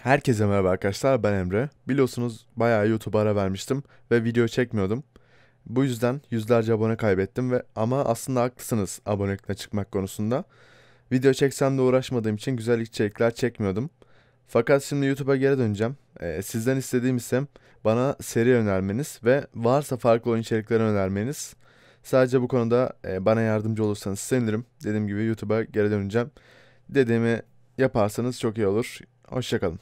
Herkese merhaba arkadaşlar ben Emre. Biliyorsunuz bayağı YouTube'a ara vermiştim ve video çekmiyordum. Bu yüzden yüzlerce abone kaybettim ve ama aslında haklısınız abonelikle çıkmak konusunda. Video çeksem de uğraşmadığım için güzel içerikler çekmiyordum. Fakat şimdi YouTube'a geri döneceğim. Ee, sizden istediğim ise bana seri önermeniz ve varsa farklı oyun içerikleri önermeniz. Sadece bu konuda e, bana yardımcı olursanız sevinirim. Dediğim gibi YouTube'a geri döneceğim. Dediğimi yaparsanız çok iyi olur. Hoşçakalın.